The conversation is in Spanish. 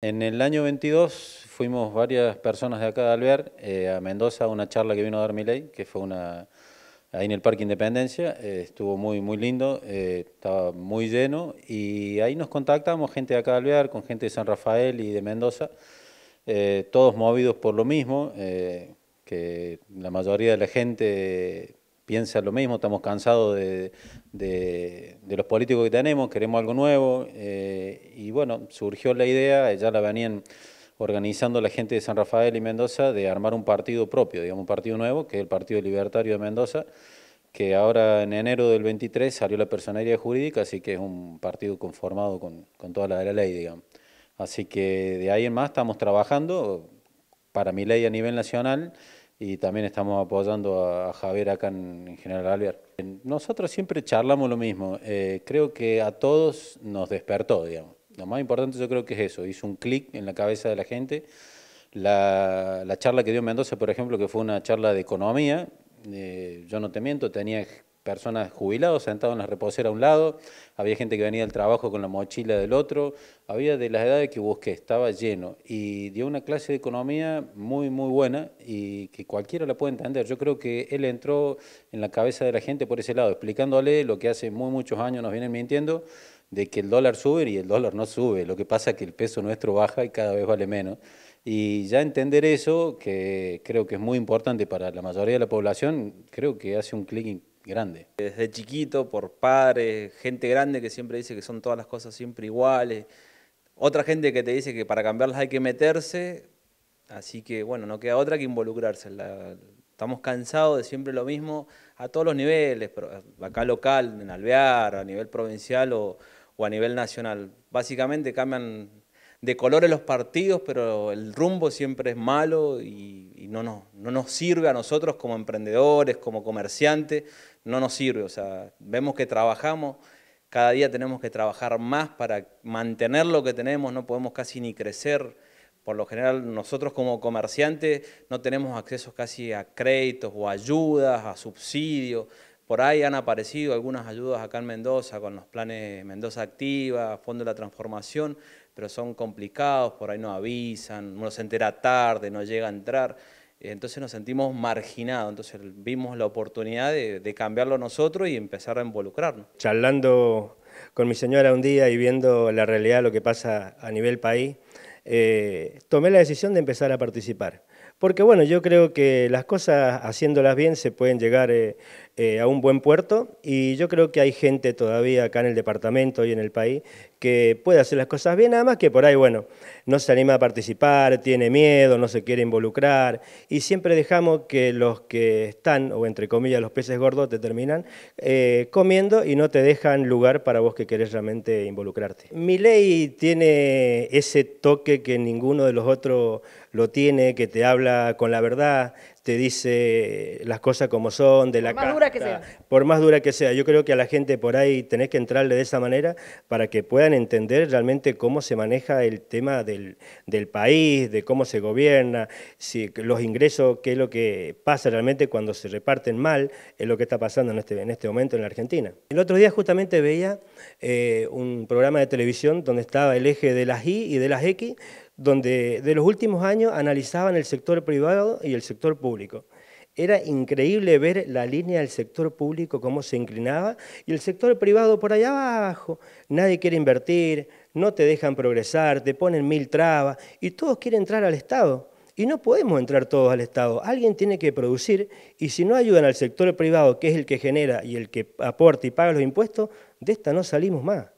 En el año 22 fuimos varias personas de acá de Alvear eh, a Mendoza a una charla que vino a dar mi ley que fue una ahí en el Parque Independencia, eh, estuvo muy muy lindo, eh, estaba muy lleno y ahí nos contactamos gente de acá de Alvear con gente de San Rafael y de Mendoza, todos movidos por lo mismo, que la mayoría de la gente piensa lo mismo, estamos cansados de, los políticos que tenemos, queremos algo nuevo. Eh, y bueno, surgió la idea, ya la venían organizando la gente de San Rafael y Mendoza, de armar un partido propio, digamos, un partido nuevo, que es el Partido Libertario de Mendoza, que ahora en enero del 23 salió la personería jurídica, así que es un partido conformado con, con toda la de la ley, digamos. Así que de ahí en más estamos trabajando para mi ley a nivel nacional y también estamos apoyando a, Javier acá en, General Alvear. Nosotros siempre charlamos lo mismo, eh, creo que a todos nos despertó, digamos. Lo más importante yo creo que es eso, hizo un clic en la cabeza de la gente. La, charla que dio Mendoza, por ejemplo, que fue una charla de economía, eh, yo no te miento, tenía personas jubilados sentados en la reposera a un lado, había gente que venía del trabajo con la mochila del otro, había de las edades que busqué, estaba lleno y dio una clase de economía muy, muy buena y que cualquiera la puede entender. Yo creo que él entró en la cabeza de la gente por ese lado, explicándole lo que hace muy muchos años nos vienen mintiendo, de que el dólar sube y el dólar no sube, lo que pasa es que el peso nuestro baja y cada vez vale menos. Y ya entender eso, que creo que es muy importante para la mayoría de la población, creo que hace un clic grande. Desde chiquito, por padres, gente grande que siempre dice que son todas las cosas siempre iguales, otra gente que te dice que para cambiarlas hay que meterse, así que bueno, no queda otra que involucrarse. estamos cansados de siempre lo mismo a todos los niveles, acá local, en Alvear, a nivel provincial o, o a nivel nacional. Básicamente cambian de colores los partidos, pero el rumbo siempre es malo y, no, no nos sirve a nosotros como emprendedores, como comerciantes, no nos sirve. O sea, vemos que trabajamos, cada día tenemos que trabajar más para mantener lo que tenemos, no podemos casi ni crecer. Por lo general, nosotros como comerciantes no tenemos acceso casi a créditos o ayudas, a subsidios, por ahí han aparecido algunas ayudas acá en Mendoza con los planes Mendoza Activa, Fondo de la Transformación, pero son complicados, por ahí no avisan, uno se entera tarde, no llega a entrar. Entonces nos sentimos marginados, entonces vimos la oportunidad de, cambiarlo nosotros y empezar a involucrarnos. Charlando con mi señora un día y viendo la realidad, de lo que pasa a nivel país, eh, tomé la decisión de empezar a participar. Porque bueno, yo creo que las cosas haciéndolas bien se pueden llegar eh, eh, a un buen puerto y yo creo que hay gente todavía acá en el departamento y en el país que puede hacer las cosas bien, nada más que por ahí, bueno, no se anima a participar, tiene miedo, no se quiere involucrar, y siempre dejamos que los que están, o entre comillas, los peces gordos te terminan eh, comiendo y no te dejan lugar para vos que querés realmente involucrarte. Mi ley tiene ese toque que ninguno de los otros lo tiene, que te habla con la verdad, te dice las cosas como son, de la Por más dura que sea. Por más dura que sea. Yo creo que a la gente por ahí tenés que entrarle de esa manera para que puedan entender realmente cómo se maneja el tema del, país, de cómo se gobierna, si los ingresos, qué es lo que pasa realmente cuando se reparten mal, es lo que está pasando en este, en este momento en la Argentina. El otro día justamente veía eh, un programa de televisión donde estaba el eje de las I y de las X donde de los últimos años analizaban el sector privado y el sector público. Era increíble ver la línea del sector público, cómo se inclinaba, y el sector privado por allá abajo. Nadie quiere invertir, no te dejan progresar, te ponen mil trabas, y todos quieren entrar al Estado. Y no podemos entrar todos al Estado. Alguien tiene que producir y si no ayudan al sector privado, que es el que genera y el que aporta y paga los impuestos, de esta no salimos más.